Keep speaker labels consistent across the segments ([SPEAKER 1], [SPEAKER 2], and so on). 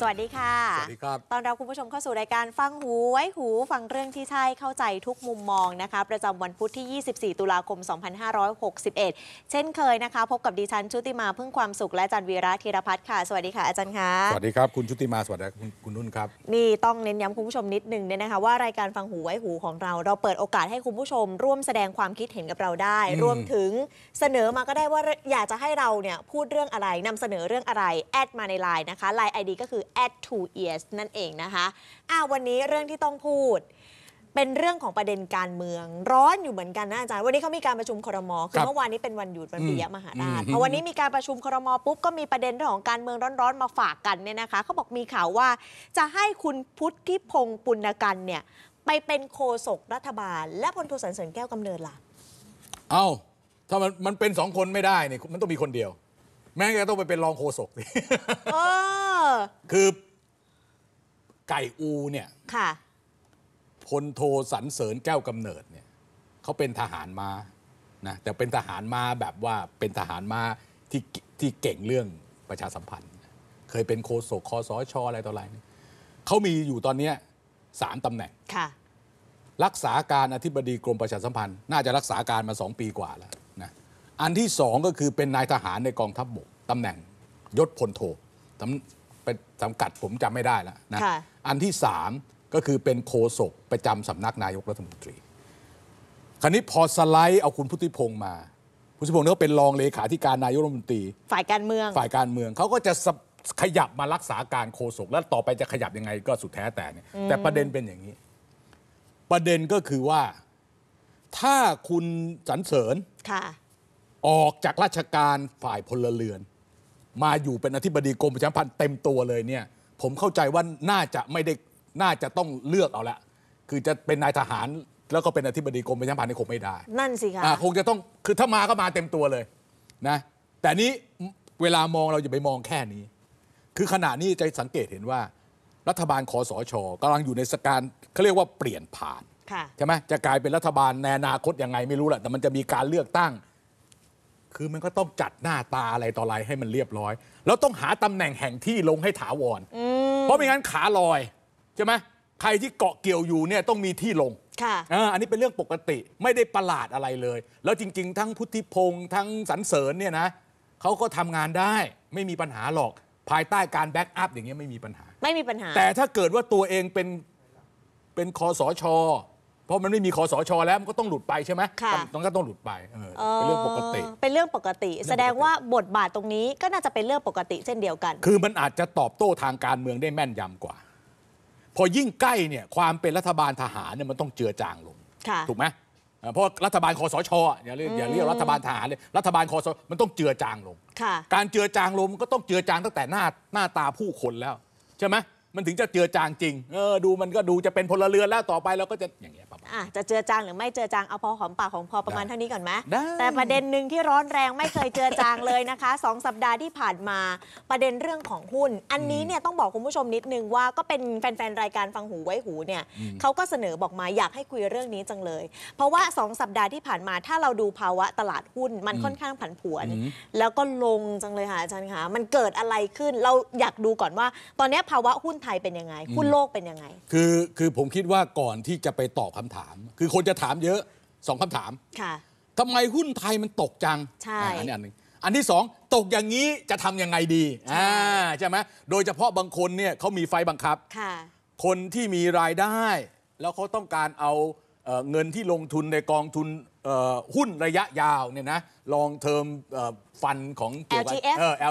[SPEAKER 1] สวัสดีค่ะ สวัสดีครับ ตอนเราคุณผู้ชมเข้าสู่รายการฟังหูไว้หูฟังเรื่องที่ใช่เข้าใจทุกมุมมองนะคะประจำวันพุธที่ 24 ตุลาคม 2561 เช่นเคยนะคะพบกับดิฉันชุติมาพึ่งความสุขและอาจารย์วีระธีรพัฒน์ค่ะ สวัสดีค่ะอาจารย์คะสวัส
[SPEAKER 2] ดีครับคุณชุติมาสวัสดีคุณนุ่นครับ
[SPEAKER 1] นี่ต้องเน้นย้ำคุณผู้ชมนิดนึงเนี่ยนะคะว่ารายการฟังหูไว้หูของเราเราเปิดโอกาสให้คุณผู้ชม ร่วมแสดงความคิดเห็นกับเราได้รวมถึงเสนอมา ก็ได้ว่าอยากจะให้เราเนี่ยพูดเรื่องอะไรนำเสนอเรื่องอะไรแอดมาในไลน์นะคะไลน์ไอดีก็คือ a d t o ears นั่นเองนะคะอ้าววันนี้เรื่องที่ต้องพูด เป็นเรื่องของประเด็นการเมืองร้อนอยู่เหมือนกันนะอาจารย์วันนี้เขามีการประชุมครมคือเมื่อวานนี้เป็นวันหยุดวันปียะมหาราชพอวันนี้มีการประชุมครมปุ๊บก็มีประเด็นเรื่องของการเมืองร้อนๆมาฝากกันเนี่ยนะคะเขาบอกมีข่าวว่าจะให้คุณพุทธิพงศ์ปุณกันเนี่ยไปเป็นโฆษกรัฐบาลและพลโทสันเสริญแก้วกำเนิดล่ะ
[SPEAKER 2] เอา้าถ้ามันมันเป็นสองคนไม่ได้เนี่ยมันต้องมีคนเดียวแม่งจะต้องไปเป็นรองโฆษกสิคือไก่อูเนี่ยค่ะพลโทสันเสริญแก้วกำเนิดเนี่ยเขาเป็นทหารมานะแต่เป็นทหารมาแบบว่าเป็นทหารมาที่ที่เก่งเรื่องประชาสัมพันธ์ เคยเป็นโฆษกคอสชออะไรต่ออะไรเนี่เขามีอยู่ตอนเนี้สามตำแหน่งค่ะรักษาการอธิบดีกรมประชาสัมพันธ์ น่าจะรักษาการมาสองปีกว่าแล้วนะอันที่สองก็คือเป็นนายทหารในกองทัพบบกตำแหน่งยศพลโทำเป็นสังกัดผมจำไม่ได้แล้วนะะอันที่สามก็คือเป็นโคศกประจำสำนักนายกรัฐมนตรีคราวนี้พอสไลด์เอาคุณพุทธิพงษ์มาพุทธิพงษ์เนี่ยก็เป็นรองเลขาธิการนายกรัฐมนตรี
[SPEAKER 1] ฝ่ายการเมือง ฝ่า
[SPEAKER 2] ยการเมืองเขาก็จะขยับมารักษาการโคศกแล้วต่อไปจะขยับยังไงก็สุดแท้แต่เนี่ย แต่ประเด็นเป็นอย่างนี้ ประเด็นก็คือว่า ถ้าคุณสันเสริญค่ะออกจากราชการฝ่ายพลเรือน มาอยู่เป็นอธิบดีกรมประชาพันธ์เต็มตัวเลยเนี่ยผมเข้าใจว่าน่าจะไม่ได้น่าจะต้องเลือกเอาละคือจะเป็นนายทหารแล้วก็เป็นอธิบดีกรมประชาพันธ์นี่คงไม่ได้
[SPEAKER 1] นั่นสิคะะ่
[SPEAKER 2] คงจะต้องคือถ้ามาก็มาเต็มตัวเลยนะแต่นี้เวลามองเราอย่าไปมองแค่นี้ คือขณะนี้จะสังเกตเห็นว่ารัฐบาลคอสชกำลังอยู่ในสการเขาเรียกว่าเปลี่ยนผ่านใช่ไหมจะกลายเป็นรัฐบาลในอนาคตยังไงไม่รู้แหละแต่มันจะมีการเลือกตั้งคือมันก็ต้องจัดหน้าตาอะไรต่ออะไรให้มันเรียบร้อย แล้วต้องหาตำแหน่งแห่งที่ลงให้ถาวรเพราะไม่งั้นขาลอย ใช่ไหมใครที่เกาะเกี่ยวอยู่เนี่ยต้องมีที่ลง ค่ะอันนี้เป็นเรื่องปกติ ไม่ได้ประหลาดอะไรเลย แล้วจริง ๆ ทั้งพุทธิพงษ์ทั้งสรรเสริญเนี่ยนะเขาก็ทำงานได้ ไม่มีปัญหาหรอก ภายใต้การแบ็กอัพอย่างเงี้ยไม่มีปัญหา
[SPEAKER 1] ไม่มีปัญหาแต่
[SPEAKER 2] ถ้าเกิดว่าตัวเองเป็นเป็นคอสอชอเพราะมันไม่มีคอสชแล้วมันก็ต้องหลุดไปใช่ไหมค่ะ้องก็ต้องหลุดไปเออเป็นเรื่องปกติ
[SPEAKER 1] เป็นเรื่องปกติ แสดงว่าบทบาทตรงนี้ก็น่าจะเป็นเรื่องปกติเช่นเดียวกัน
[SPEAKER 2] คือมันอาจจะตอบโต้ทางการเมืองได้แม่นยำกว่า พอยิ่งใกล้เนี่ยความเป็นรัฐบาลทหารเนี่ยมันต้องเจือจางลงค่ะถูกไหมเพราะรัฐบาลคอสชออย่าเรียกอย่าเรียกรัฐบาลทหารเลยรัฐบาลคอสชมันต้องเจือจางลง ค่ะ การเจือจางลงมันก็ต้องเจือจางตั้งแต่หน้าหน้าตาผู้คนแล้ว ใช่ไหมมันถึงจะเจือจางจริง เออดูมันก็ดูจะเป็นพลเรือนแล้วต่อไปเราก็จะอย่างเงี้ย
[SPEAKER 1] จะเจอจางหรือไม่เจอจางเอาพอหอมปากของพอประมาณเท่านี้ก่อนไหม แต่ประเด็นหนึ่งที่ร้อนแรงไม่เคยเจอจางเลยนะคะสองสัปดาห์ที่ผ่านมาประเด็นเรื่องของหุ้น อันนี้เนี่ยต้องบอกคุณผู้ชมนิดนึงว่าก็เป็นแฟนๆรายการฟังหูไว้หูเนี่ยเขาก็เสนอบอกมาอยากให้คุยเรื่องนี้จังเลย เพราะว่าสองสัปดาห์ที่ผ่านมาถ้าเราดูภาวะตลาดหุ้น มันค่อนข้างผันผวนแล้วก็ลงจังเลยค่ะอาจารย์คะมันเกิดอะไรขึ้นเราอยากดูก่อนว่า ตอนนี้ภาวะหุ้นไทยเป็นยังไงหุ้นโลกเป็นยังไง
[SPEAKER 2] คือคือผมคิดว่าก่อนที่จะไปตอบคำถามามคือคนจะถามเยอะสองคำถาม ค่ะทำไมหุ้นไทยมันตกจัง ใช่ อันนี้อันหนึ่งอันที่สองตกอย่างนี้จะทำยังไงดี อ่าใช่ไหมโดยเฉพาะบางคนเนี่ยเขามีไฟบังคับค่ะคนที่มีรายได้แล้วเขาต้องการเอาเงินที่ลงทุนในกองทุนหุ้นระยะยาวเนี่ยนะลองเทอมฟันของเกี่ยวกับ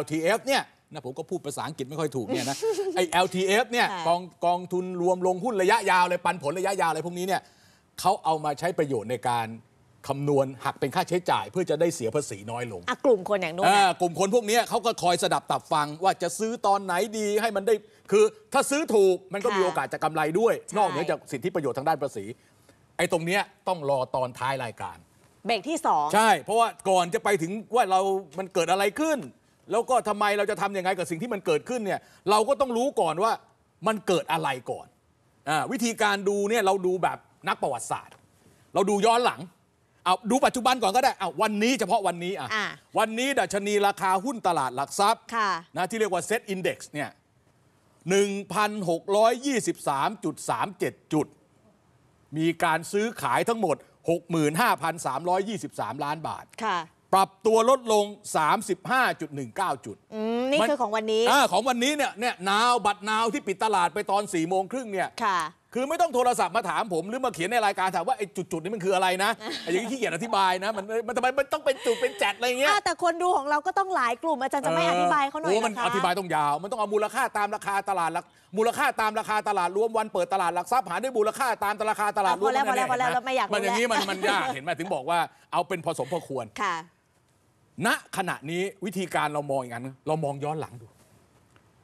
[SPEAKER 2] LTF เนี่ยนะผมก็พูดภาษาอังกฤษไม่ค่อยถูกเนี่ยนะไอ้ LTF เนี่ยกองกองทุนรวมลงหุ้นระยะยาวเลยปันผลระยะยาวอะไรพวกนี้เนี่ยเขาเอามาใช้ประโยชน์ในการคำนวณหักเป็นค่าใช้จ่ายเพื่อจะได้เสียภาษีน้อยลง
[SPEAKER 1] กลุ่มคนอย่างนู้น
[SPEAKER 2] กลุ่มคนพวกนี้เขาก็คอยสดับตับฟัง ว่าจะซื้อตอนไหนดีให้มันได้ คือถ้าซื้อถูกมันก็มีโอกาสจะกำไรด้วย นอกเหนือจากสิทธิประโยชน์ทางด้านภาษี ไอ้ตรงเนี้ยต้องรอตอนท้ายรายการ
[SPEAKER 1] เบรกที่สองใช่
[SPEAKER 2] เพราะว่าก่อนจะไปถึงว่าเรามันเกิดอะไรขึ้น แล้วก็ทำไมเราจะทำยังไงกับสิ่งที่มันเกิดขึ้นเนี่ยเราก็ต้องรู้ก่อนว่ามันเกิดอะไรก่อนอวิธีการดูเนี่ยเราดูแบบนักประวัติศาสตร์ เราดูย้อนหลังเอาดูปัจจุบันก่อนก็ได้เอาวันนี้เฉพาะวันนี้อ่ะวันนี้ดัชนีราคาหุ้นตลาดหลักทรัพย์ะนะที่เรียกว่าเซ็ตอินดี x เนี่ย1,623.37 จุด มีการซื้อขายทั้งหมด 65,323 ล้านบาทค่ะ ปรับตัวลดลง 35.19 จุด
[SPEAKER 1] นี่นคือของวันนี้อของ
[SPEAKER 2] วันนี้เนี่ยเนี่ยนาวบัตรนาวที่ปิดตลาดไปตอน4ี่โมงครึ่งเนี่ยค่ะคือไม่ต้องโทรศัพท์มาถามผม หรือมาเขียนในรายการถามว่าไอ้จุดๆนี้มันคืออะไรนะไอ้ยัางนี้ขี้เขียนอธิบายนะมันมันทำไมมันต้องเป็นจุดเป็นแจดอะไรเงี้ยแต่คนดูของเราก็ต้องหลายกลุ่มอาจารย์จะไม่อธิบายเขาหน่อยนะคะมันอธิบายต้องยาวมันต้องเอามูลค่าตามราคาตลาดมูลค่าตามราคาตลาดรวมวันเปิดตลาดหลักทรัพย์หารด้วยมูลค่าตามตราคาตลาดรวมพอแล้วพอ่ยนะมันอย่างนี้มันมันยากเห็นไหมถึงบอกว่าเอาเป็นพอสมพอควรค่ะณขณะนี้วิธีการเรามองอย่างนั้นเรามองย้อนหลังดู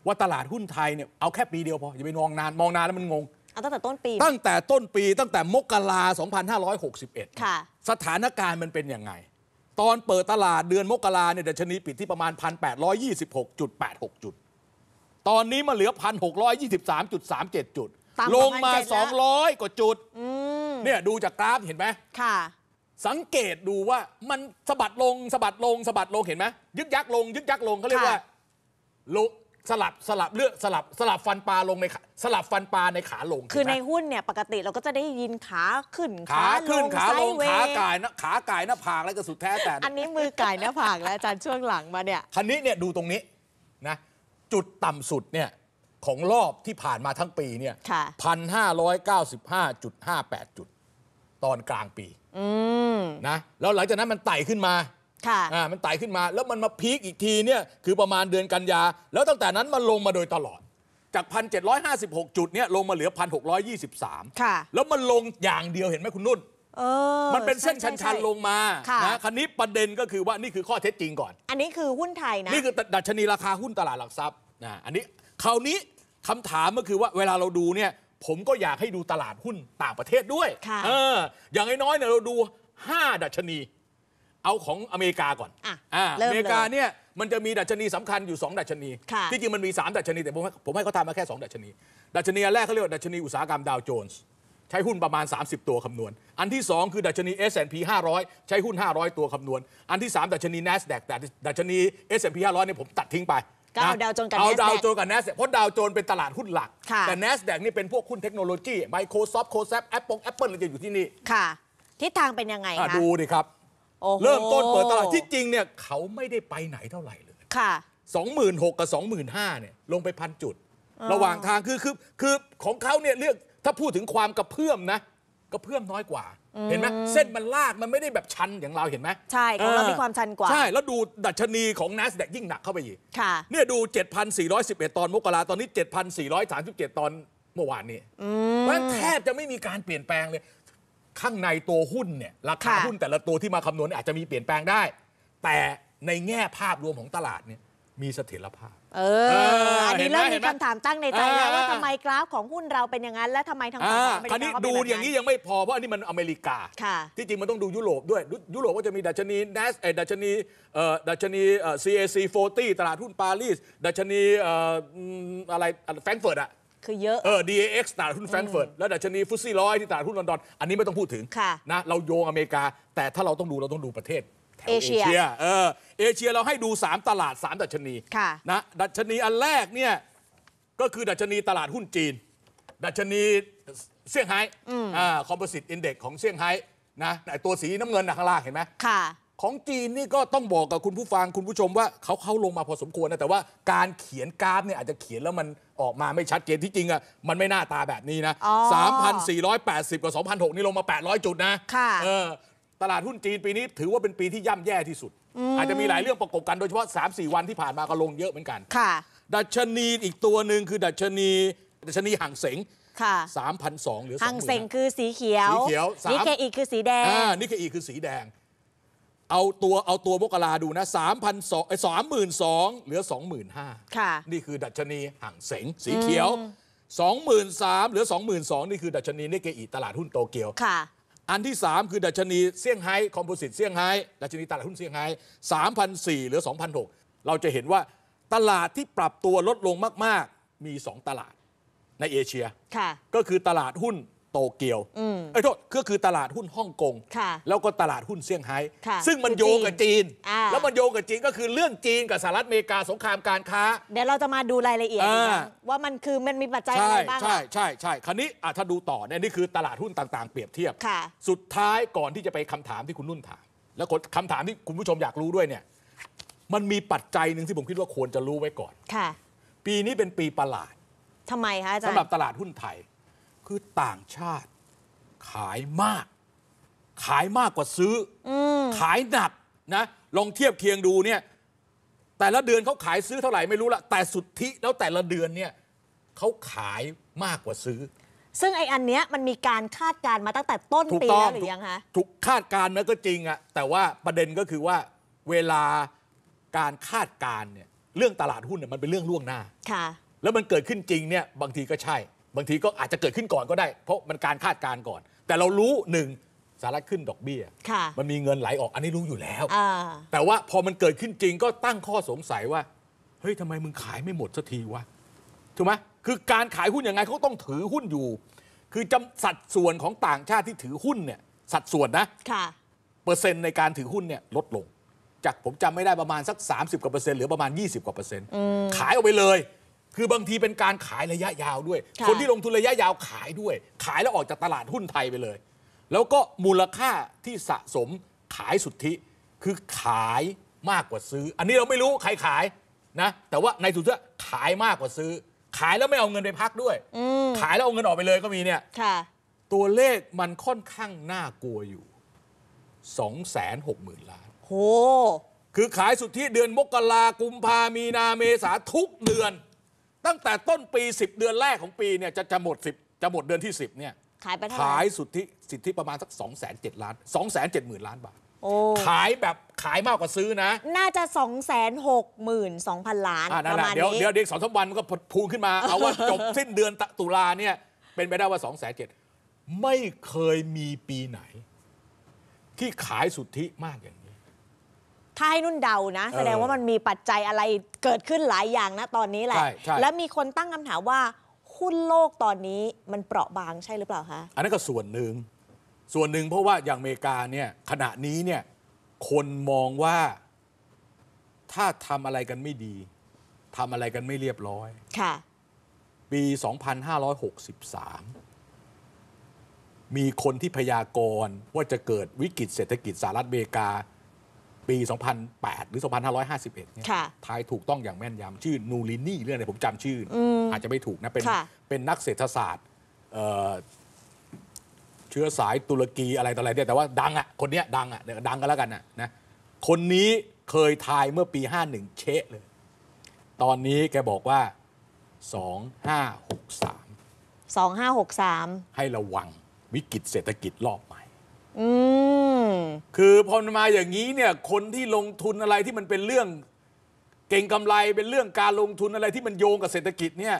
[SPEAKER 2] ว่าตลาดหุ้นไทยเนี่ยเอาแค่ปีเดียวพออย่าไปมองนานมองนานแล้วมันงงตั้งแต่ต้นปีตั้งแต่ต้นปีตั้งแต่มกรา 2561ค่ะสถานการณ์มันเป็นยังไงตอนเปิดตลาดเดือนมกราเนี่ยดัชนีปิดที่ประมาณ 1,826.86 จุด ตอนนี้มาเหลือ 1,623.37 จุด ลงมา 200 กว่าจุดเนี่ยดูจากกราฟเห็นไหมค่ะ สังเกตดูว่ามันสะบัดลงสะบัดลงสะบัดลงเห็นไหมยึกยักลง ยึกยักลงเขาเรียกว่าลกสลับสลับเลือกสลับสลับฟันปลาลงในขาสลับฟันปลาในขาลง คือในหุ้นเนี่ยปกติเราก็จะได้ยินขาขึ้นขาขึ้นขาลงขาไก่ายนะาขาก่ายหน้าผากอะไรก็สุดแท้แต่ อันนี้
[SPEAKER 1] มือไก่หน้าผากแล้วอาจารย์ช่วงหลังมาเนี่ย
[SPEAKER 2] คันนี้เนี่ยดูตรงนี้นะ จุดต่ำสุดเนี่ยของรอบที่ผ่านมาทั้งปีเนี่ยพันห้าร้อยเก้าสิบห้าจุดห้าแปดจุดตอนกลางปีนะแล้วหลังจากนั้นมันไต่ขึ้นมาค่ะมันไต่ขึ้นมาแล้วมันมาพีคอีกทีเนี่ยคือประมาณเดือนกันยาแล้วตั้งแต่นั้นมันลงมาโดยตลอดจาก1,756จุดเนี่ยลงมาเหลือ 1,623 ค่ะ แล้วมันลงอย่างเดียวเห็นไหมคุณนุ่นมันเป็นเส้นชันๆลงมานะคันนี้ประเด็นก็คือว่านี่คือข้อเท็จจริงก่อน
[SPEAKER 1] อันนี้คือหุ้นไทยนะนี่คื
[SPEAKER 2] อดัชนีราคาหุ้นตลาดหลักทรัพย์นะอันนี้คราวนี้คำถามก็คือว่าเวลาเราดูเนี่ย ผมก็อยากให้ดูตลาดหุ้นต่างประเทศด้วยเอออย่างน้อยเนี่ยเราดู 5ดัชนีเอาของอเมริกาก่อน อ่าเริ่มอเมริกาเนี่ยมันจะมีดัชนีสำคัญอยู่ 2ดัชนีค่ะ ที่จริงมันมี3ดัชนีแต่ผมให้ผมให้เขาทำมาแค่2ดัชนี ดัชนีอันแรกเขาเรียกว่าดัชนีอุตสาหกรรมดาวโจนส์ใช้หุ้นประมาณ 30 ตัวคำนวณ อันที่ 2 คือดัชนี s ร้อยใช้หุ้น 500 ตัวคำนวณ อันที่ 3 ดัชนี n นส d a q แต่ดัชนี S&P 500เนี่ยผมตัดทิ้งไปเอาดาวโจนส์กับเอา n a s ดาวโจนส์กับเนสเพราะดาวโจนส์เป็นตลาดหุ้นหลัก ค่ะแต่ n นสแดกนี่เป็นพวกหุ้นเทคโนโลยี Microsoft c o s a p Apple Apple อะไรจะอยู่ที่นี่ค่ะ
[SPEAKER 1] ทิศทางเป็นยังไงคะดูดิครับเริ่มต้นเปิดตลาดที่จริ
[SPEAKER 2] งเนี่ย เขาไม่ได้ไปไหนเท่าไหร่เลยค่ะ 26,000กับ 25,000เนี่ยลงไปพันจุด ระหว่างทางคือคือคือของเขาเนี่ยเลือก ถ้าพูดถึงความกระเพื่อมนะกระเพื่อมน้อยกว่าเห็นไหมเส้นมันลากมันไม่ได้แบบชันอย่างเราเห็นไหมใช
[SPEAKER 1] ่ของเรามีความ
[SPEAKER 2] ชันกว่า ใช่แล้วดูดัชนีของ n a สแดกยิ่งหนักเข้าไปอีกค่ะ เนี่ยดู 7,411 ตอนมกราตอนนี้7,437ตอนเมื่อวานนี้อมเพราะันแทบจะไม่มีการเปลี่ยนแปลงเลยข้างในตัวหุ้นเนี่ยราคาหุ้นแต่ละตัวที่มาคำนวณอาจจะมีเปลี่ยนแปลงได้ แต่ในแง่ภาพรวมของตลาดเนี่ยมีเสถียรภาพ เอออันนี้เริ่มมีคำถ
[SPEAKER 1] ามตั้งในใจแล้วว่าทำไมกราฟของหุ้นเราเป็นอย่างนั้น และทำไมทางฝั่งองเมริคาวกานี้ก็นี้ดูอย่างนี
[SPEAKER 2] ้ยังไม่พอเพราะอันนี้มันอเมริกาค่ะที่จริงมันต้องดูยุโรปด้วยยุโรปก็จะมีดัชนีเนสเอดัชนีเอ่อดัชนีเอ่อ CAC 40ตลาดหุ้นปารีส ดัชนีเอ่ออะไรแฟรงก์เฟิร์ตอะคือเยอะ เออ DAX ตลาดหุ้นแฟรงก์เฟิร์ต แล้วดัชนีฟุตซี่ร้อยที่ตลาดหุ้นลอนดอน อันนี้ไม่ต้องพูดถึงค่ะนะเราโยงอเมริกา แต่ถ้าเราต้องดูเราต้องดูประเทศ เอเชีย เออ เอเชีย เราให้ดู 3 ตลาด 3 ดัชนีค่ะนะดัชนีอันแรกเนี่ยก็คือดัชนีตลาดหุ้นจีน ดัชนีเซี่ยงไฮ้อ่าคอมโพสิตอินเด็กของเซี่ยงไฮ้นะไอตัวสีน้ำเงินนะข้างล่างเห็นไหมค่ะ ของจีนนี่ก็ต้องบอกกับคุณผู้ฟังคุณผู้ชมว่าเขาเข้าลงมาพอสมควรนะ แต่ว่าการเขียนกราฟเนี่ยอาจจะเขียนแล้วมันออกมาไม่ชัดเจนที่จริงอ่ะมันไม่น่าตาแบบนี้นะ 3,480 กับ2,006นี่ลงมา 800 จุดนะเออตลาดหุ้นจีนปีนี้ถือว่าเป็นปีที่ย่ำแย่ที่สุด อาจจะมีหลายเรื่องประกบกันโดยเฉพาะ 3-4 วันที่ผ่านมาก็ลงเยอะเหมือนกันค่ะ ดัชนีอีกตัวหนึ่งคือดัชนี ดัชนีห่างเสงค่ะสามพันสองหรือห่างเสง
[SPEAKER 1] คือสีเขียวสีเขียวนิเคอี
[SPEAKER 2] คือสีแดงอ่านิเคอีคือสีแดงเอาตัวเอาตัวมกราดูนะสามพันสองสามหมื่นสองเหลือสองหมื่นห้าค่ะนี่คือดัชนีห่างเสงสีเขียวสองหมื่นสามเหลือสองหมื่นสองนี่คือดัชนีนิเกอิตลาดหุ้นโตเกียวค่ะ อันที่สามคือดัชนีเซี่ยงไฮ้คอมโพสิตเซี่ยงไฮ้ดัชนีตลาดหุ้นเซี่ยงไฮ้สามพันสี่หรือสองพันหกเราจะเห็นว่าตลาดที่ปรับตัวลดลงมากๆ มีสองตลาดในเอเชียก็คือตลาดหุ้นโตเกียวไอ้โทษก็คือตลาดหุ้นฮ่องกงแล้วก็ตลาดหุ้นเซี่ยงไฮ้ซึ่งมันโยงกับจีน แล้วมันโยงกับจีนก็คือเรื่องจีนกับสหรัฐอเมริกาสงครามการค้า เดี๋ยวเราจะมาดูรายละเอียดว่ามันคือมันมีปัจจัยอะไรบ้างใช่ใช่ใช่คราวนี้ถ้าดูต่อเนี่ยนี่คือตลาดหุ้นต่างๆเปรียบเทียบสุดท้ายก่อนที่จะไปคำถามที่คุณนุ่นถามแล้วคำถามที่คุณผู้ชมอยากรู้ด้วยเนี่ยมันมีปัจจัยหนึ่งที่ผมคิดว่าควรจะรู้ไว้ก่อนค่ะ ปีนี้เป็นปีประหลาดทำไมคะอาจารย์สำหรับตลาดหุ้นไทยคือต่างชาติ ขายมาก ขายมากกว่าซื้ออขายหนักนะลองเทียบเคียงดูเนี่ยแต่ละเดือนเขาขายซื้อเท่าไหร่ไม่รู้ละแต่สุทธิแล้วแต่ละเดือนเนี่ยเขาขายมากกว่าซื้อ
[SPEAKER 1] ซึ่งไอ้อันเนี้ยมันมีการคาดกา
[SPEAKER 2] รณ์มาตั้งแต่ต้นปีแล้วหรือยังคะถูกคาดการณ์นะก็จริงอะแต่ว่าประเด็นก็คือว่า เวลาการคาดการณ์เนี่ยเรื่องตลาดหุ้นเนี่ยมันเป็นเรื่องล่วงหน้าค่ะแล้วมันเกิดขึ้นจริงเนี่ยบางทีก็ใช่บางทีก็อาจจะเกิดขึ้นก่อนก็ได้เพราะมันการคาดการณ์ก่อน แต่เรารู้หนึ่งสาระขึ้นดอกเบี้ยมันมีเงินไหลออกอันนี้รู้อยู่แล้วแต่ว่าพอมันเกิดขึ้นจริงก็ตั้งข้อสงสัยว่าเฮ้ยทำไมมึงขายไม่หมดสักทีวะถูกไหมคือการขายหุ้นยังไงเขาต้องถือหุ้นอยู่ คือจำสัดส่วนของต่างชาติที่ถือหุ้นเนี่ยสัดส่วนนะะเปอร์เซ็นต์ในการถือหุ้นเนี่ยลดลง จากผมจำไม่ได้ประมาณสัก 30กว่าเปอร์เซ็นต์หรือประมาณ 20กว่าเปอร์เซ็นต์ขายออกไปเลยคือบางทีเป็นการขายระยะยาวด้วย คนที่ลงทุนระยะยาวขายด้วย ขายแล้วออกจากตลาดหุ้นไทยไปเลย แล้วก็มูลค่าที่สะสมขายสุทธิ คือขายมากกว่าซื้อ อันนี้เราไม่รู้ใครขายนะ แต่ว่าในสุดท้ายขายมากกว่าซื้อ ขายแล้วไม่เอาเงินไปพักด้วยขายแล้วเอาเงินออกไปเลยก็มีเนี่ยตัวเลขมันค่อนข้างน่ากลัวอยู่2 6 0 0 0 0ล้านโ้คือขายสุทธิเดือนมกรากุมภามีนาเมษาทุกเดือนตั้งแต่ต้นปี 10 เดือนแรกของปีเนี่ยจะจะหมด10จะหมดเดือนที่ 10เนี่ย
[SPEAKER 1] ขายไปเท่า่ขาย
[SPEAKER 2] สุทธิสิทธิประมาณสัก2 7ง0ล้าน2 7 0 0ล้านบาทขายแบบขายมากกว่า
[SPEAKER 1] ซื้อนะ น่าจะ2 6นสอ2,000 ล้านประมาณนี้เดี๋ยวเ
[SPEAKER 2] ดี๋ยว็กสองสามวันมันก็พูนขึ้นมา เอาว่าจบสิ้นเดือนตุลาเนี่ยเป็นไปได้ว่า 2 7 0 0 0ไม่เคยมีปีไหน ที่ขายสุทธิมากอย่าง
[SPEAKER 1] ถ้าให้นุ่นเดานะแสดงว่ามันมีปัจจัยอะไรเกิดขึ้นหลายอย่างนะตอนนี้แหละและมีคนตั้งคำถามว่าหุ้นโลกตอนนี้มันเปราะบางใช่หรือเปล่าคะ
[SPEAKER 2] อันนั้นก็ส่วนหนึ่ง ส่วนหนึ่งเพราะว่าอย่างอเมริกาเนี่ยขณะนี้เนี่ย คนมองว่าถ้าทำอะไรกันไม่ดีทำอะไรกันไม่เรียบร้อย ค่ะ ปี 2563 มีคนที่พยากรณ์ ว่าจะเกิดวิกฤต เศรษฐกิจสหรัฐอเมริกาปี 2008 หรือ 2551เนี่ยทายถูกต้องอย่างแม่นยำชื่อนูรินี่ เรื่องอะไรผมจำชื่ออาจจะไม่ถูกนะเป็นเป็นนักเศรษฐศาสตร์เชื้อสายตุรกีอะไรต่ออะไรเนี่ยแต่ว่าดังอ่ะ คนเนี้ยดังอ่ะ ดังกันแล้วกันนะนะคนนี้เคยทายเมื่อปี 51 เชะเลย ตอนนี้แกบอกว่า 2563 2563 ให้ระวังวิกฤตเศรษฐกิจรอบคือพอมาอย่างนี้เนี่ยคนที่ลงทุนอะไรที่มันเป็นเรื่อง เก่งกำไรเป็นเรื่องการลงทุนอะไรที่มันโยงกับเศรษฐกิจเนี่ย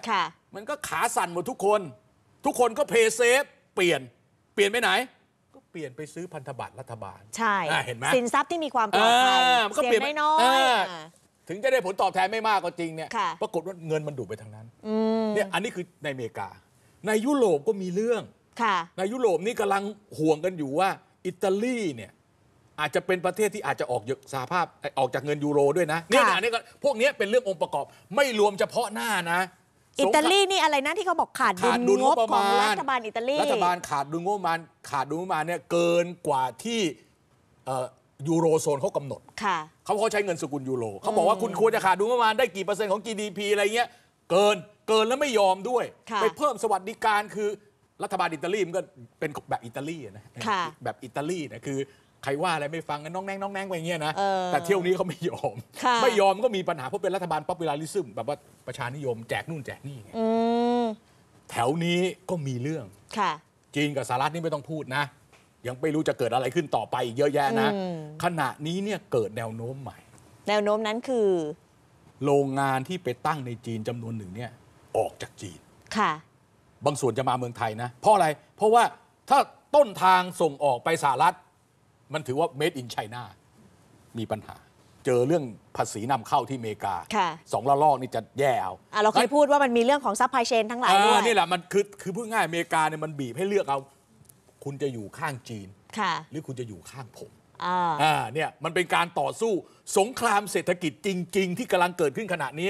[SPEAKER 2] มันก็ขาสั่นหมดทุกคน ทุกคนก็เพย์เซฟเปลี่ยน เปลี่ยนไปไหน ก็เปลี่ยนไปซื้อพันธบัตรรัฐบาล ใช
[SPEAKER 1] ่เห็นไหมสินทรัพย์ที่มีความปลอดภัยเสี่ยงน้อย
[SPEAKER 2] ถึงจะได้ผลตอบแทนไม่มากก็จริงเนี่ยปรากฏว่าเงินมันดูดไปทางนั้นเนี่ยอันนี้คือในอเมริกา ในยุโรปก็มีเรื่องในยุโรปนี่กำลังห่วงกันอยู่ว่า อิตาลีเนี่ย อาจจะเป็นประเทศที่อาจจะออกสาภาพออกจากเงินยูโรด้วยนะเนี่ยอันนี้ก็พวกนี้เป็นเรื่ององค์ประกอบไม่รวมเฉพาะหน้านะ อิตาลี
[SPEAKER 1] นี่อะไรนะที่เขาบอกขาดดุลงบของรัฐบาลอิตาลีรัฐบาล
[SPEAKER 2] ขาดดุลงบประมาณขาดดุลงบประมาณเนี่ยเกินกว่าที่ยูโรโซนเขากำหนดเขาเขาใช้เงินสกุลยูโรเขาบอกว่าคุณควรจะขาดดุลงบประมาณได้กี่เปอร์เซ็นต์ของ GDP อะไรเงี้ยเกินเกินแล้วไม่ยอมด้วยไปเพิ่มสวัสดิการคือรัฐบาลอิตาลีมันก็เป็นแบบอิตาลีนะแบบอิตาลีนะคือใครว่าอะไรไม่ฟังน้องแนงน้องแนงไปเงี้ยนะแต่เที่ยวนี้เขาไม่ยอม ไม่ยอมก็มีปัญหาเพราะเป็นรัฐบาลป๊อปปูลาริซึมแบบว่าประชานิยม แจกนู่นแจกนี่ไงแถวนี้ก็มีเรื่อง ค่ะ จีนกับสหรัฐนี่ไม่ต้องพูดนะ ยังไม่รู้จะเกิดอะไรขึ้นต่อไปอีกเยอะแยะนะขณะนี้เนี่ยเกิดแนวโน้มใหม่ แนวโน้มนั้นคือ โรงงานที่ไปตั้งในจีนจำนวนหนึ่งเนี่ย ออกจากจีนค่ะบางส่วนจะมาเมืองไทยนะ เพราะอะไรเพราะว่าถ้าต้นทางส่งออกไปสหรัฐ มันถือว่า made in China มีปัญหา เจอเรื่องภาษีนำเข้าที่อเมริกา สองละลอกนี่จะแย่เอาเราเคยพูดว่ามัน
[SPEAKER 1] มีเรื่องของซัพพลายเชนทั้งหลายด้วยนี่แหล
[SPEAKER 2] ะ มันคือคือพูดง่ายอเมริกาเนี่ยมันบีบให้เลือกเอา คุณจะอยู่ข้างจีน หรือคุณจะอยู่ข้างผมอ่าเนี่ยมันเป็นการต่อสู้สงครามเศรษฐกิจจริง ๆ ที่กำลังเกิดขึ้นขณะนี้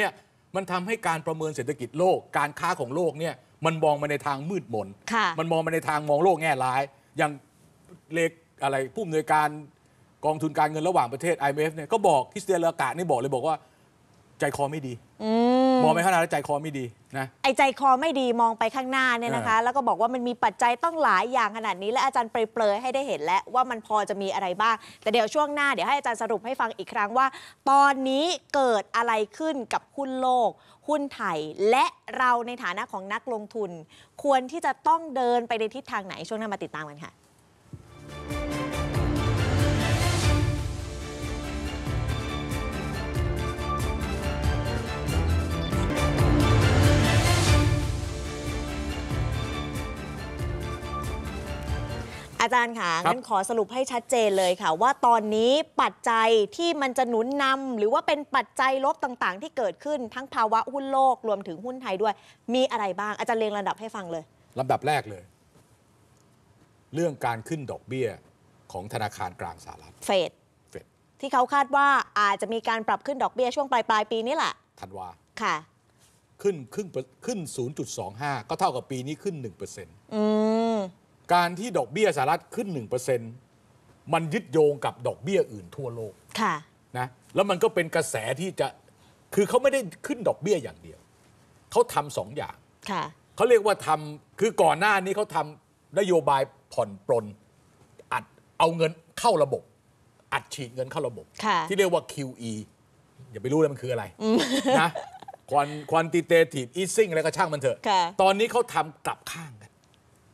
[SPEAKER 2] มันทำให้การประเมินเศรษฐกิจโลกการค้าของโลกเนี่ยมันมองมาในทางมืดมน มันมองมาในทางมองโลกแง่ร้าย อย่างเลขอะไรผู้อำนวยการกองทุนการเงินระหว่างประเทศ IMF เนี่ย ก็บอกคริสเตียนเลากานี่บอกเลยบอกว่าใจคอไม่ดีมองไปข้างหน้าแล้วใจคอไม่ดีนะ
[SPEAKER 1] ไอ้ใจคอไม่ดีมองไปข้างหน้าเนี่ยนะคะ แล้วก็บอกว่ามันมีปัจจัยต้องหลายอย่างขนาดนี้ และอาจารย์เปรยยให้ได้เห็นแล้วว่ามันพอจะมีอะไรบ้างแต่เดี๋ยวช่วงหน้าเดี๋ยวให้อาจารย์สรุปให้ฟังอีกครั้งว่า ตอนนี้เกิดอะไรขึ้นกับหุ้นโลก หุ้นไทยและเราในฐานะของนักลงทุน ควรที่จะต้องเดินไปในทิศทางไหนช่วงหน้ามาติดตามกันค่ะอาจารย์ค่ะงั้นขอสรุปให้ชัดเจนเลยค่ะ ว่าตอนนี้ปัจจัยที่มันจะหนุนนำหรือว่าเป็นปัจจัยลบต่างๆที่เกิดขึ้น ทั้งภาวะหุ้นโลกรวมถึงหุ้นไทยด้วย มีอะไรบ้าง อาจารย์เรียงลำดับให้ฟังเลย
[SPEAKER 2] ลำดับแรกเลย เรื่องการขึ้นดอกเบี้ย ของธนาคารกลางสหรัฐเฟดเฟด
[SPEAKER 1] ที่เขาคาดว่าอาจจะมีการปรับขึ้นดอกเบี้ยช่วงปลายปลายปีนี้แหละ
[SPEAKER 2] ธันวาค่ะ ขึ้นครึ่งขึ้น 0.25 ก็เท่ากับปีนี้ขึ้น1%อืมการที่ดอกเบี้ยสหรัฐขึ้นหนึ่งเเปอร์ซ็์มันยึดโยงกับดอกเบี้ยอื่นทั่วโลกค่ะนะแล้วมันก็เป็นกระแสที่จะคือเขาไม่ได้ขึ้นดอกเบี้ยอย่างเดียว เขาทำสองอย่างค่ะเขาเรียกว่าทำคือก่อนหน้านี้เขาทำนโยบายผ่อนปลนอัดเอาเงินเข้าระบบ อัดฉีดเงินเข้าระบบะที่เรียกว่า QE อย่าไปรู้เลยมันคืออะไรนะควอนติเตทีฟอีซิ่งอะไรก็ช่างมันเถอะตอนนี้เขาทำกลับข้างกัน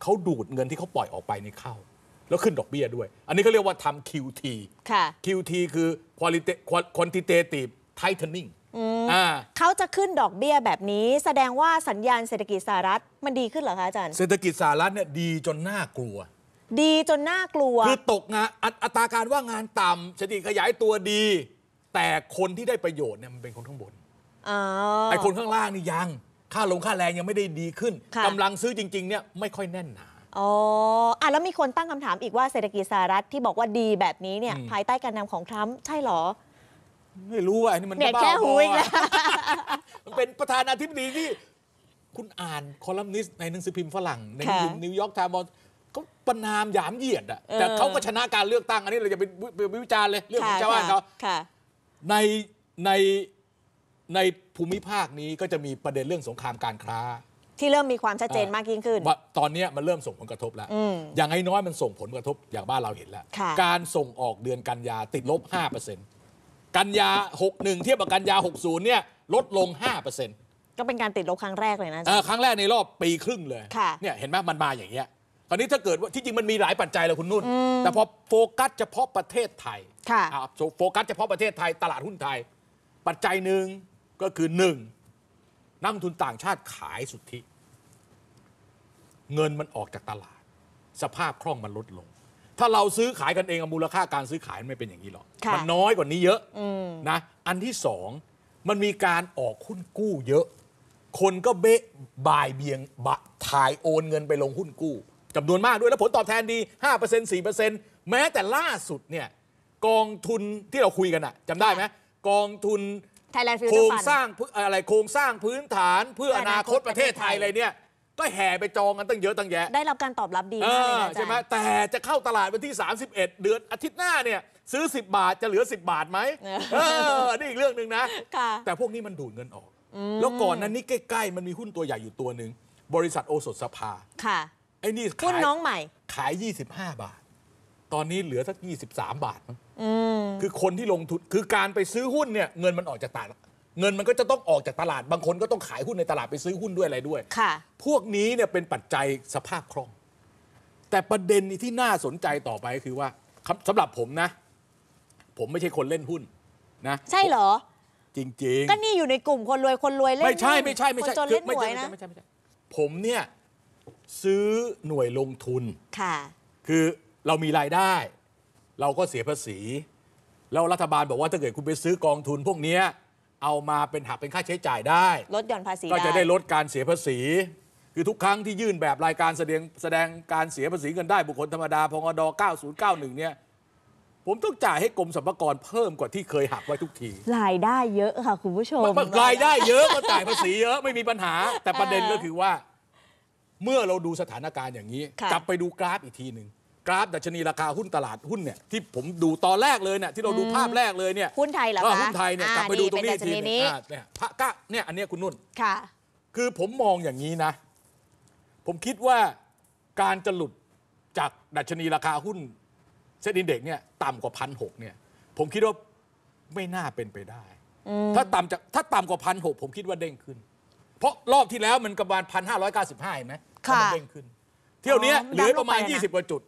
[SPEAKER 2] เขาดูดเงินที่เขาปล่อยออกไปนี่เข้า แล้วขึ้นดอกเบี้ยด้วย อันนี้เขาเรียกว่าทำ QT ค่ะ QT คือ quality quantitative tightening
[SPEAKER 1] เขาจะขึ้นดอกเบี้ยแบบนี้ แสดงว่าสัญญาณเศรษฐกิจสหรัฐ มันดีขึ้นเหรอคะอาจารย์ เศรษ
[SPEAKER 2] ฐกิจสหรัฐเนี่ยดีจนน่ากลัว ดีจนน่ากลัว คือตกงานอัตราการว่างงานต่ำเศรษฐกิจขยายตัวดี แต่คนที่ได้ประโยชน์เนี่ยมันเป็นคนข้างบนไอ้คนข้างล่างนี่ยังค่าลงค่าแรงยังไม่ได้ดีขึ้นกำลังซื้อจริงๆ เนี่ย ไม่ค่อยแน่นหนา
[SPEAKER 1] อ๋ออ่ะ แล้วมีคนตั้งคำถามอีกว่าเศรษฐกิจสหรัฐ ที่บอกว่าดีแบบนี้เนี่ย ภายใต้การนำของทรัมป์ใช่เหรอ
[SPEAKER 2] ไม่รู้ว่าอันนี้มันเนี่ยแค่หูอีกแล้วมัน เป็นประธานาธิบดีที่ คุณอ่านคอลัมนิสต์ในหนังสือพิมพ์ฝรั่งในค่ะนิวยอร์กไทม์เขาประนามหยามเหยียดอ่ะแต่เขาก็ชนะการเลือกตั้งอันนี้เราจะไปวิจารณ์เลยเรื่องของชาวบ้านเขาในในในภูมิภาคนี้ก็จะมีประเด็นเรื่องสงครามการค้า ที่เริ่มมีความชัดเจนมากยิ่งขึ้นตอนนี้มันเริ่มส่งผลกระทบแล้วอย่างน้อยมันส่งผลกระทบอย่างบ้านเราเห็นแล้วการส่งออกเดือนกันยาติดลบ5%กันยา61เทียบกับกันยา 60 เนี่ย ลดลง5%ก็เป็นการติดลบครั้งแรกเลยนะครั้งแรกในรอบปีครึ่งเลยเนี่ยเห็นไหมมันมาอย่างเงี้ยคราวนี้ถ้าเกิดว่าที่จริงมันมีหลายปัจจัยเลยคุณนุ่น แต่พอโฟกัสเฉพาะประเทศไทยโฟกัสเฉพาะประเทศไทยตลาดหุ้นไทย ปัจจัยหนึ่งก็คือ 1. นักทุนต่างชาติขายสุทธิ เงินมันออกจากตลาด สภาพคล่องมันลดลง ถ้าเราซื้อขายกันเองมูลค่าการซื้อขายไม่เป็นอย่างนี้หรอก มันน้อยกว่านี้เยอะนะ อันที่สองมันมีการออกหุ้นกู้เยอะ คนก็เบะบายเบียงบะถ่ายโอนเงินไปลงหุ้นกู้จำนวนมากด้วย แล้วผลตอบแทนดี 5% 4%แม้แต่ล่าสุดเนี่ย กองทุนที่เราคุยกันอะจำได้ไหมกองทุน
[SPEAKER 1] ไทยแลนด์ฟิวโคเจอรงฟันสร้าง
[SPEAKER 2] พือะไรโครงสร้างพื้นฐานเพื่ออนาคตประเทศไทยอะไรเนี่ย ก็แห่ไปจองกันตั้งเยอะตั้งแยะ ได้รับการตอบรับดีมากใช่ไหมแต่จะเข้าตลาดวันที่ 31 เดือนอาทิตย์หน้าเนี่ยซื้อ 10 บาทจะเหลือ 10 บาทไหมเอออนี่อีกเรื่องหนึ่งนะ แต่พวกนี้มันดูดเงินออก แล้วก่อนนั้นนี่ใกล้ ๆ มันมีหุ้นตัวใหญ่อยู่ตัวหนึ่ง บริษัทโอสถสภาค่ะไอ้นี่หุ้นขายน้องใหม่ขาย 25 บาทตอนนี้เหลือสัก23บาทมคือคนที่ลงทุน คือการไปซื้อหุ้นเนี่ย เงินมันออกจากตลาดเงินมันก็จะต้องออกจากตลาดบางคนก็ต้องขายหุ้นในตลาดไปซื้อหุ้นด้วยอะไรด้วย ค่ะ พวกนี้เนี่ยเป็นปัจจัยสภาพคล่อง แต่ประเด็นที่น่าสนใจต่อไปคือว่าสำหรับผมนะ ผมไม่ใช่คนเล่นหุ้น นะใช่เหรอ จริง ๆ ก็
[SPEAKER 1] นี่อยู่ในกลุ่มคนรวยคนรวยเล่นไม่ใช่ไม่ใช่ไม่ใช่คนจนเล่นหวยนะไม่ใช่ไม่ใช่
[SPEAKER 2] ผมเนี่ยซื้อหน่วยลงทุน ค่ะ คือเรามีรายได้เราก็เสียภาษี แล้วรัฐบาลบอกว่าถ้าเกิดคุณไปซื้อกองทุนพวกนี้ เอามาเป็นหักเป็นค่าใช้จ่ายได้ลดหย่อนภาษีก็จะได้ลดการเสียภาษีคือทุกครั้งที่ยื่นแบบรายการแสดงแสดงการเสียภาษี เงินได้บุคคลธรรมดาพงด9091 เนี่ยผมต้องจ่ายให้กรมสรรพากรเพิ่มกว่าที่เคยหักไว้ทุกที
[SPEAKER 1] รายได้เยอะค่ะคุณผู้ชมรายได้เยอะก็จ่ายภา
[SPEAKER 2] ษีเยอะไม่มีปัญหา แต่ประเด็นก็คือว่าเมื่อเราดูสถานการณ์อย่างนี้ กลับไปดูกราฟอีกทีหนึ่งราฟดัชนีราคาหุ้นตลาดหุ้นเนี่ยที่ผมดูตอนแรกเลยเนี่ยที่เราดูภาพแรกเลยเนี่ย หุ้นไทยเหรอคะหุ้นไทยเนี่ยกลับไปดูตรงนี้ทีนี้เนี่ยพระก้าเนี่ยอันนี้คุณนุ่นค่ะคือผมมองอย่างนี้นะ ผมคิดว่าการจะหลุดจากดัชนีราคาหุ้นเซ็นดินเด็กเนี่ยต่ำกว่าพันหกเนี่ย ผมคิดว่าไม่น่าเป็นไปได้ ถ้าต่ำจากถ้าต่ำกว่าพันหกผมคิดว่าเด้งขึ้น เพราะรอบที่แล้วมันกระมาณพันห้าร้อยเก้าสิบห้าเห็นไหมมันเด้งขึ้นเที่ยวเนี้ยเหลือประมาณ 20กว่าจุด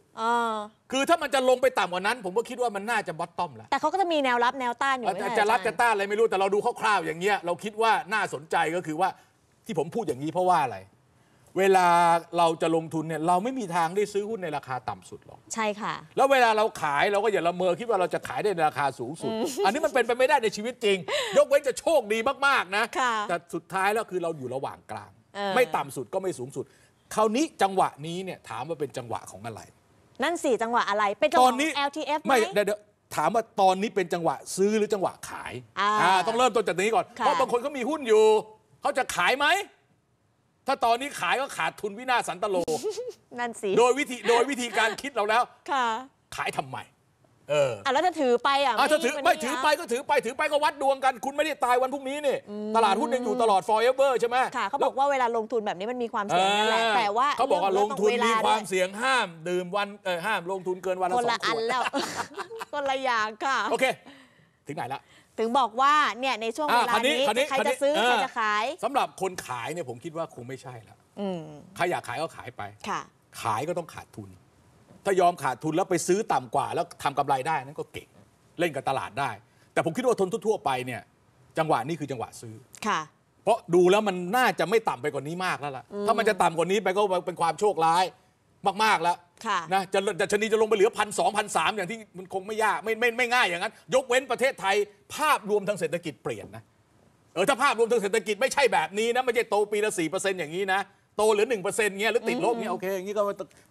[SPEAKER 2] คือถ้ามันจะลงไปต่ำกว่านั้น ผมก็คิดว่ามันน่าจะบอตตอมแล้ว แต่เขาก็จะมีแนวรับแนวต้านอยู่จะรับจะต้านอะไรไม่รู้แต่เราดูคร่าวๆอย่างเงี้ย เราคิดว่าน่าสนใจก็คือว่า ที่ผมพูดอย่างนี้เพราะว่าอะไร เวลาเราจะลงทุนเนี่ยเราไม่มีทางได้ซื้อหุ้นในราคาต่ำสุดหรอกใช่ค่ะ แล้วเวลาเราขายเราก็อย่าละเมอคิดว่าเราจะขายได้ในราคาสูงสุด อันนี้มันเป็นไปไม่ได้ในชีวิตจริง ยกเว้นจะโชคดีมากๆนะะแต่สุดท้ายแล้วคือเราอยู่ระหว่างกลาง ไม่ต่ำสุดก็ไม่สูงสุดคราวนี้จังหวะนี้เนี่ยถามว่าเป็นจังหวะของอะไร
[SPEAKER 1] นั่นสี่จังหวะอะไร เป็นจังหตวะอนนี้ LTF ไหม่เ
[SPEAKER 2] ดี๋ยวถามว่าตอนนี้เป็นจังหวะซื้อหรือจังหวะขายอ่าต้องเริ่มต้นจากตรงนี้ก่อน เพราะบางคนเขามีหุ้นอยู่เขาจะขายไหม ถ้าตอนนี้ขายก็ขาดทุนวินาศสันตโล
[SPEAKER 1] นั่นสิโดยวิธีโดยวิ
[SPEAKER 2] ธีการคิดเราแล้วค่ะขายทำไมเออ
[SPEAKER 1] ่แล้วถ้าถือไปอ่ะถ้าถือไม่ถือไปก็ถือไป
[SPEAKER 2] ถือไปก็วัดดวงกันคุณไม่ได้ตายวันพรุ่งนี้นี่ตลาดหุ้นยังอยู่ตลอด forever ใช่ไหมค่ะเขาบอกว่าเวลาลงทุนแบบนี้มันมีความเสี่ยงนั่นแหละแต่ว่า เขาบอกว่าลงทุนมีความเสี่ยงห้ามดื่มวันเออห้ามลงทุนเกินวันละสองขวดคนละอัน
[SPEAKER 1] แล้วคนละอย่างค่ะโอ
[SPEAKER 2] เค ถึงไหนละ
[SPEAKER 1] ถึงบอกว่าเนี่ยในช่วงเวลานี้ใครจะซื้อ ใครจะขาย
[SPEAKER 2] สำหรับคนขายเนี่ยผมคิดว่าคงไม่ใช่ละใครอยากขายก็ขายไปขายก็ต้องขาดทุนถ้ายอมขาดทุนแล้วไปซื้อต่ำกว่าแล้วทำกำไรได้นั่นก็เก่งเล่นกับตลาดได้ แต่ผมคิดว่าทนทั่วไปเนี่ยจังหวะนี้คือจังหวะซื้อค่ะ เพราะดูแล้วมันน่าจะไม่ต่ำไปกว่านี้มากแล้วล่ะถ้ามันจะต่ำกว่านี้ไปก็เป็นความโชคร้ายมากๆแล้วนะจะจะชนีจะลงไปเหลือพันสองพันสามอย่างที่มันคงไม่ยากไม่ไม่ไม่ง่ายอย่างนั้น ยกเว้นประเทศไทยภาพรวมทางเศรษฐกิจเปลี่ยนนะเออถ้าภาพรวมทางเศรษฐกิจไม่ใช่แบบนี้นะไม่ใช่โตปีละสี่เปอร์เซ็นต์อย่างนี้นะโตเหลือหนึ่งเปอร์เซ็นต์เงี้ยหรือติดลบเงี้ยโอเคอย่างี้ก็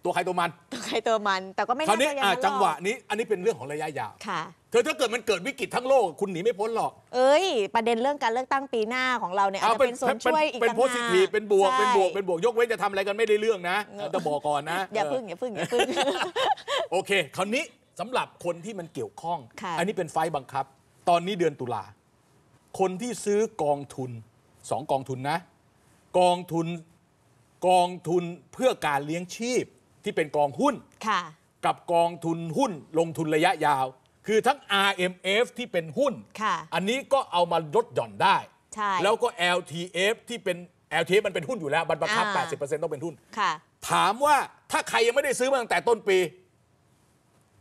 [SPEAKER 2] ตัวใครตัวมันตัวใครตัวมัน
[SPEAKER 1] แต่ก็ไม่คราวน่ี้จะยางะัจังหวะ
[SPEAKER 2] นี้ อันนี้เป็นเรื่องของระยะยาวค่ะเธอถ้าเกิดมันเกิดวิกฤตทั้งโลกคุณหนีไม่พ้นหรอก
[SPEAKER 1] เอ้ยประเด็นเรื่องการเลือกตั้งปีหน้าของเราเนี่ยอาจจะเป็นส่วนช่วยอีกเป็น่าหโพสิ
[SPEAKER 2] ทีฟเป็นบวกเป็นบวกเป็นบวกยกเว้นจะทำอะไรกันไม่ได้เรื่องนะจะบอกก่อนนะอย่าพึ่งอย่าพึ่งอย่าพึ่ง โอเค คราวนี้สำหรับคนที่มันเกี่ยวข้องอันนี้เป็นไฟบังคับ ตอนนี้เดือนตุลาคนที่ซื้อกองทุนสองกองทุนนะ กองทุนกองทุนเพื่อการเลี้ยงชีพที่เป็นกองหุ้นกับกองทุนหุ้นลงทุนระยะยาว คือทั้ง RMF ที่เป็นหุ้นอันนี้ก็เอามาลดหย่อนได้ แล้วก็ LTF ที่เป็น LTF มันเป็นหุ้นอยู่แล้วบรรพคับอ่80%ต้องเป็นหุ้น ถามว่าถ้าใครยังไม่ได้ซื้อมาตั้งแต่ต้นปี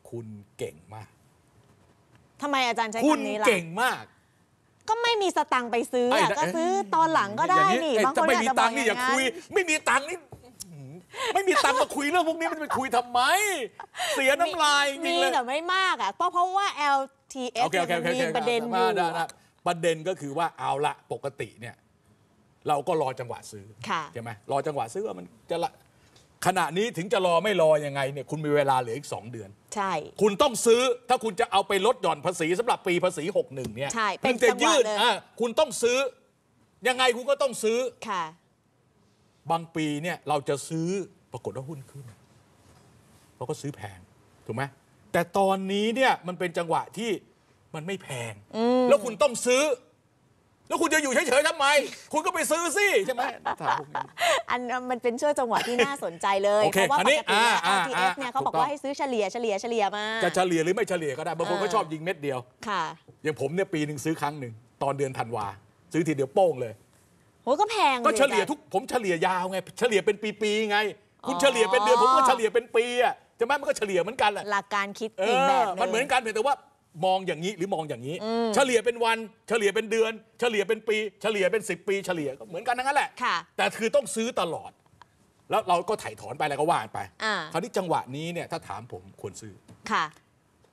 [SPEAKER 2] คุณเก่งมาก
[SPEAKER 1] ทำไมอาจารย์ใช้คคำนี้ล่ะเก่งมา
[SPEAKER 2] กก็ไม่มีสตังค์ไปซื้อก็ซื้อตอนหลังก็ได้นี่บางคนไม่ามีจะตังค์นี่อย่าคุย ไม่มีตังค์นี่ไม่มีตังค์มาคุยเรื่องพวกนี้มันจะไปคุยทำไม เสียน้ำลายจริมีงเลยแต
[SPEAKER 1] ่ไม่มากอ่ะเพราะเพราะว่า LTF เมนีประเด็นอยู่ประ
[SPEAKER 2] เด็นก็คือว่าเอาละปกติเนี่ยเราก็รอจังหวะซื้อใช่ไหมรอจังหวะซื้อว่ามันจะขณะนี้ถึงจะรอไม่รอยังไงเนี่ย คุณมีเวลาเหลืออีก2เดือน ใช่ คุณต้องซื้อ ถ้าคุณจะเอาไปลดหย่อนภาษี สำหรับปี ภาษี61เนี่ยใช่เป็นจะยืดอ่าคุณต้องซื้อ ยังไงคุณก็ต้องซื้อค่ะ บางปีเนี่ยเราจะซื้อปรากฏว่าหุ้นขึ้นเราก็ซื้อแพงถูกไหมแต่ตอนนี้เนี่ยมันเป็นจังหวะที่มันไม่แพง แล้วคุณต้องซื้อแล้วคุณจะอยู่เฉยๆทำไม คุณก็ไปซื้อสิ ใช่ไหม
[SPEAKER 1] อันมันเป็นช่วงจังหวะที่น่าสนใจเลย เพราะว่าอันปนี้กติ LTF เนี่ยเขาบอกว่าให้ซื้อเฉลี่ยเฉลี่ยเฉลี่ยมา จะเฉ
[SPEAKER 2] ลี่ยหรือไม่เฉลี่ยก็ได้บางคนก็ชอบยิงเม็ดเดียว ค่ะ อย่างผมเนี่ยปีหนึ่งซื้อครั้งหนึ่งตอนเดือนธันวา ซื้อทีเดียวโป้งเลย โหก็แพงก็เฉลี่ยทุกผมเฉลี่ยยาวไงเฉลี่ยเป็นปีๆไงคุณเฉลี่ยเป็นเดือนผมก็เฉลี่ยเป็นปีอ่ะใช่ไหมมันก็เฉลี่ยเหมือนกันแหละ หลักการคิดเอีกแบบมันเหมือนกันเพียงแต่ว่ามองอย่างนี้หรือมองอย่างนี้ เฉลี่ยเป็นวัน เฉลี่ยเป็นเดือน เฉลี่ยเป็นปี เฉลี่ยเป็น10ปี เฉลี่ยก็เหมือนกันนั่นแหละแต่คือต้องซื้อตลอด แล้วเราก็ถ่ายถอนไปอะไรก็ว่านไปคราวนี้จังหวะนี้เนี่ยถ้าถามผมควรซื้อค่ะ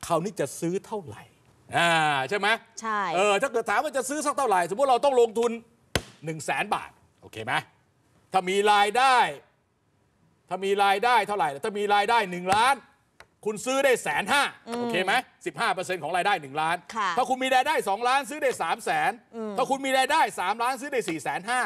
[SPEAKER 2] คราวนี้จะซื้อเท่าไหร่อ่าใช่ไหมใช่เออถ้าเกิดถามว่าจะซื้อสักเท่าไหร่ สมมติเราต้องลงทุน1นึ่งแสนบาทโอเคไหมถ้ามีรายได้ ถ้ามีรายได้เท่าไหร่ถ้ามีรายได้1ล้านคุณซื้อได้แสนห้าโอเคไหมสิบห้าเปอร์เซ็นต์ของรายได้หนึ่งล้าน ถ้าคุณมีรายได้สองล้าน ซื้อได้สามแสนถ้าคุณมีรายได้สามล้านซื้อได้สี่แสนห้า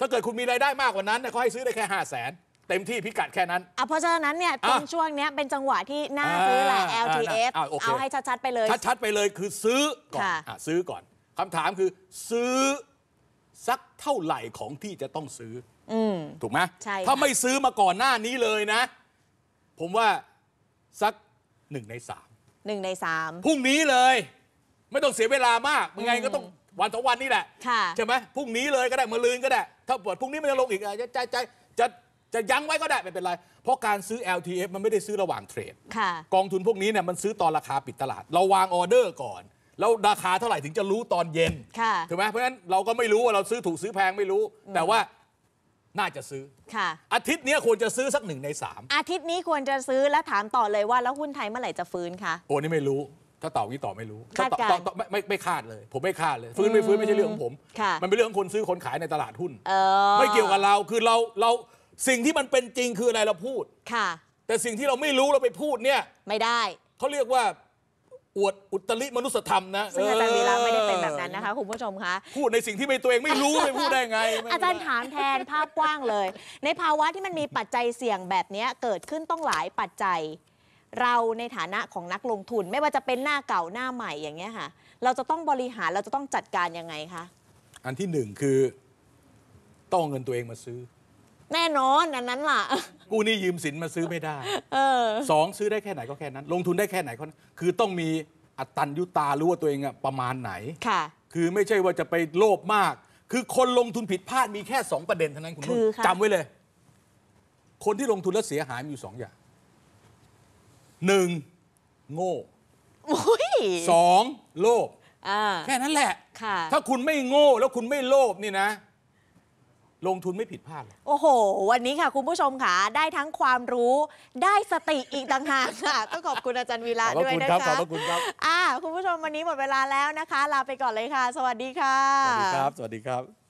[SPEAKER 2] ถ้าเกิดคุณมีรายได้มากกว่านั้นเขาให้ซื้อได้แค่ห้าแสนเต็มที่พิกัดแค่นั้นอ่ะเพราะฉะนั้นเนี่ยตรงช่วงเนี้ยเป็นจังหวะ
[SPEAKER 1] ที่น่าซื้อแหละ LTF เอาให้ชัดๆไปเลยชัด
[SPEAKER 2] ๆไปเลยคือซื้อก่อนซื้อก่อนคำถามคือซื้อสักเท่าไหร่ของที่จะต้องซื้อถูกไหมถ้าไม่ซื้อมาก่อนหน้านี้เลยนะ ผมว่าสักหนึ่งในสามหนึ่งในสามพรุ่งนี้เลย ไม่ต้องเสียเวลามากยังไงก็ต้องวันสองวันนี่แหละใช่ไหมพรุ่งนี้เลยก็ได้มะลืนก็ได้ถ้าปวดพรุ่งนี้มันจะลงอีกจะใจใจจะจะยั้งไว้ก็ได้ไม่เป็นไร เพราะการซื้อ LTF มันไม่ได้ซื้อระหว่างเทรดกองทุนพวกนี้เนี่ยมันซื้อตอนราคาปิดตลาดเราวางออเดอร์ก่อนแล้วราคาเท่าไหร่ถึงจะรู้ตอนเย็นถูกไหมเพราะฉะนั้นเราก็ไม่รู้ว่าเราซื้อถูกซื้อแพงไม่รู้แต่ว่าน่าจะซื้อ ค่ะ อาทิตย์นี้ควรจะซื้อสักหนึ่งในสาม
[SPEAKER 1] อาทิตย์นี้ควรจะซื้อและถามต่อเลยว่าแล้วหุ้นไทยเมื่อไหร่จะฟื้นคะ
[SPEAKER 2] โอ้ นี่ไม่รู้ ถ้าตอบนี้ตอบไม่รู้คาดการตอบไม่ไม่ไม่คาดเลย ผมไม่คาดเลย ฟื้นไม่ฟื้นไม่ใช่เรื่องของผมค่ะมันเป็นเรื่ององคนซื้อคนขายในตลาดหุ้น เออไม่เกี่ยวกับเราคือเรา เราสิ่งที่มันเป็นจริงคืออะไรเราพูด ค่ะ แต่สิ่งที่เราไม่รู้เราไปพูดเนี่ย ไม่ได้ เขาเรียกว่าอวดอุตริมนุยธรรมนะซึ่งอาจารย์วีระไม่ได้เป็นแบบนั้นนะคะคุณผู้ชมคะพูดในสิ่งที่ไม่ตัวเองไม่รู้ไม่พูดได้ไง อาจารย์ถามแทนภาพกว้
[SPEAKER 1] างเลย ในภาวะที่มันมีปัจจัยเสี่ยงแบบนี้เกิดขึ้นต้องหลายปัจจัย เราในฐานะของนักลงทุน ไม่ว่าจะเป็นหน้าเก่าหน้าใหม่อย่างเงี้ยค่ะเราจะต้องบริหารเราจะต้องจัดการยังไงคะ
[SPEAKER 2] อันที่หนึ่งคือ ต้องเงินตัวเองมาซื้อ
[SPEAKER 1] แน่นอนอันนั้นล่ะ
[SPEAKER 2] กูนี่ยืมสินมาซื้อไม่ได้อสองซื้อได้แค่ไหน ก็แค่นั้น ลงทุนได้แค่ไหนก็คือต้องมีอัตตันยุตารู้ว่าตัวเองอะประมาณไหนค่ะ คือไม่ใช่ว่าจะไปโลภมาก คือคนลงทุนผิดพลาดมีแค่สองประเด็นเท่านั้นคุณนุ่นคจำไว้เลย คนที่ลงทุนแล้วเสียหายมีอยู่สองอย่างหนึ่งโง่สองโลภ
[SPEAKER 1] แค่นั้นแหละะถ
[SPEAKER 2] ้าคุณไม่โง่แล้วคุณไม่โลภนี่นะลงทุนไม่ผิดพลาด
[SPEAKER 1] โอ้โห วันนี้ค่ะ คุณผู้ชมค่ะได้ทั้งความรู้ ได้สติอีกต่างหากค่ะต้องขอบคุณอาจารย์วีระ้วยนะคะขอบคุณครับ ขอบคุณครับอ่าคุณผู้ชมวันนี้หมดเวลาแล้วนะคะ ลาไปก่อนเลยค่ะ สวัสดีค่ะ สวัสดีครับ
[SPEAKER 2] สวัสดีครับ